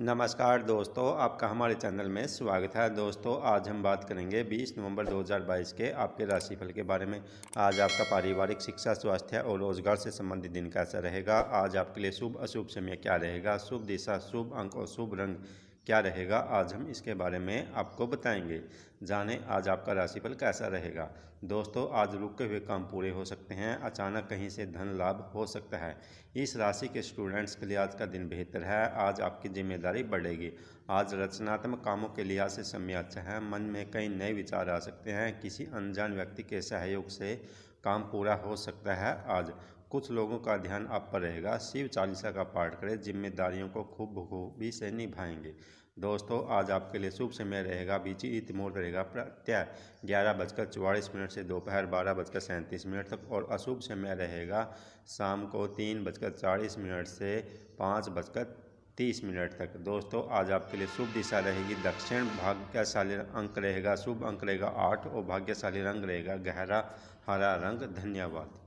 नमस्कार दोस्तों आपका हमारे चैनल में स्वागत है दोस्तों आज हम बात करेंगे 20 नवंबर 2022 के आपके राशिफल के बारे में आज आपका पारिवारिक शिक्षा स्वास्थ्य और रोजगार से संबंधित दिन कैसा रहेगा आज आपके लिए शुभ अशुभ समय क्या रहेगा शुभ दिशा शुभ अंक और शुभ रंग क्या रहेगा आज हम इसके बारे में आपको बताएंगे जाने आज आपका राशिफल कैसा रहेगा दोस्तों आज रुके हुए काम पूरे हो सकते हैं अचानक कहीं से धन लाभ हो सकता है इस राशि के स्टूडेंट्स के लिए आज का दिन बेहतर है आज आपकी जिम्मेदारी बढ़ेगी आज रचनात्मक कामों के लिहाज से समय अच्छा है मन में कई नए विचार आ सकते हैं किसी अनजान व्यक्ति के सहयोग से काम पूरा हो सकता है आज कुछ लोगों का ध्यान आप पर रहेगा शिव चालीसा का पाठ करें जिम्मेदारियों को खूब बखूबी से निभाएंगे दोस्तों आज आपके लिए शुभ समय रहेगा बीच ईद मुहूर्त रहेगा प्रत्यय ग्यारह बजकर चौवालीस मिनट से दोपहर बारह बजकर सैंतीस मिनट तक और अशुभ समय रहेगा शाम को तीन बजकर चालीस मिनट से पाँच बजकर तीस मिनट तक दोस्तों आज आपके लिए शुभ दिशा रहेगी दक्षिण भाग्यशाली अंक रहेगा शुभ अंक रहेगा आठ और भाग्यशाली रंग रहेगा गहरा हरा रंग धन्यवाद